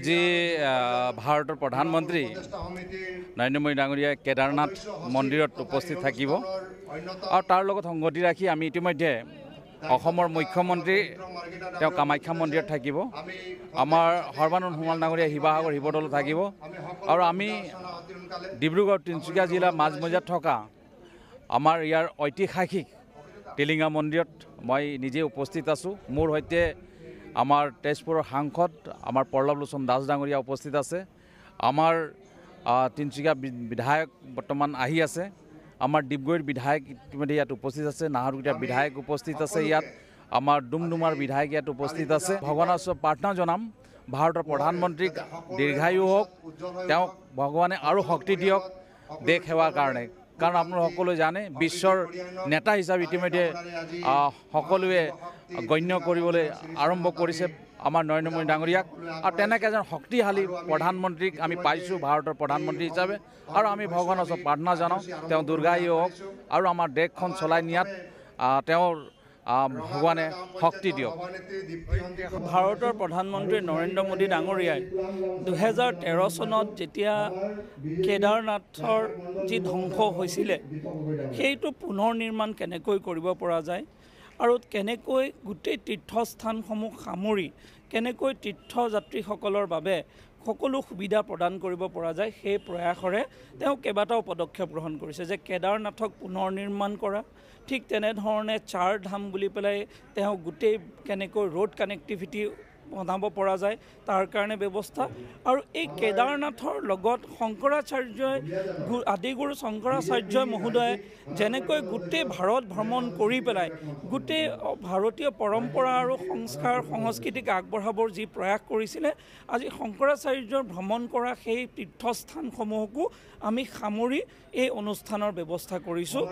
আজি ভাৰতৰ প্ৰধানমন্ত্ৰী নৰেন্দ্ৰ মোদী ডাঙৰীয়াই কেদাৰনাথ মন্দিৰত উপস্থিত থাকিব আৰু তাৰ লগত সংগতি ৰাখি আমি ইতিমধ্যে অসমৰ মুখ্যমন্ত্ৰী তেওঁ কামাখ্যা মন্দিৰত থাকিব আমাৰ সৰ্বানন্দ সোণাল ডাঙৰীয়া শিৱসাগৰ শিৱদৌলত থাকিব আৰু আমি ডিব্ৰুগড় তিনিচুকীয়া জিলাৰ মাজমজিয়াত থকা আমাৰ ইয়াৰ ঐতিহাসিক টিলিঙা মন্দিৰত মই নিজে উপস্থিত আছোঁ মোৰ সৈতে আমাৰ তেজপুৰৰ সাংসদ আমাৰ লোচন দাস ডাঙৰীয়া উপস্থিত আছে আমাৰ তিনিচুকীয়া বিধায়ক বৰ্তমান আহি আছে আমাৰ ডিব্ৰুগড় বিধায়ক ইতিমধ্যে ইয়াত উপস্থিত আছে নাহৰগুটীয়া বিধায়ক উপস্থিত আছে ইয়াত আমাৰ ডুমডুমাৰ বিধায়ক ইয়াত উপস্থিত আছে ভগৱানৰ ওচৰত প্ৰাৰ্থনা জনাম ভাৰতৰ প্ৰধানমন্ত্ৰীক দীৰ্ঘায়ু হওক তেওঁক ভগৱানে আৰু শক্তি দিয়ক দেশ সেৱাৰ কাৰণে কারণ আপনার সকলে জানে বিশ্বর নেতা হিসাবে ইতিমধ্যে সকলে গণ্য করবলে আরম্ভ করেছে আমার নরেন্দ্র মোদী ডাঙরিয়াক আর তেনেকে এজন শক্তিশালী প্রধানমন্ত্রীক আমি পাইছো ভারতের প্রধানমন্ত্রী হিসাবে আর আমি ভগবানের ওসব প্রার্থনা জানাও দুর্গায়ী হোক আর আমার দেশ চলাই নিয়াত তেওঁৰ ভগৱানে শক্তি দিয়ক ভাৰতৰ প্ৰধানমন্ত্ৰী নৰেন্দ্ৰ মোদী ডাঙৰীয়াই দুহেজাৰ তেৰ চনত যেতিয়া কেদাৰনাথৰ যি ধ্বংস হৈছিলে সেইটো পুনৰ নিৰ্মাণ কেনেকৈ কৰিব পৰা যায় আৰু কেনেকৈ গোটেই তীৰ্থস্থানসমূহ সামৰি কেনেকৈ তীৰ্থযাত্ৰীসকলৰ বাবে সকলো সুবিধা প্ৰদান কৰিব পৰা যায় সেই প্ৰয়াসৰে তেওঁ কেইবাটাও পদক্ষেপ গ্ৰহণ কৰিছে যে কেদাৰনাথক পুনৰ নিৰ্মাণ কৰা ঠিক তেনেধৰণে চাৰ ধাম বুলি পেলাই তেওঁ গোটেই কেনেকৈ ৰোড কানেক্টিভিটি বনাব পৰা যায় তাৰ কাৰণে ব্যৱস্থা আৰু এই কেদাৰনাথৰ লগত শংকৰাচাৰ্যই আদিগুৰু শংকৰাচাৰ্যই মহোদয়ে যেনেকৈ গোটেই ভাৰত ভ্ৰমণ কৰি পেলাই গোটেই ভাৰতীয় পৰম্পৰা আৰু সংস্কাৰ সংস্কৃতিক আগবঢ়াবৰ যি প্ৰয়াস কৰিছিলে আজি শংকৰাচাৰ্যৰ ভ্ৰমণ কৰা সেই তীৰ্থস্থানসমূহকো আমি সামৰি এই অনুষ্ঠানৰ ব্যৱস্থা কৰিছোঁ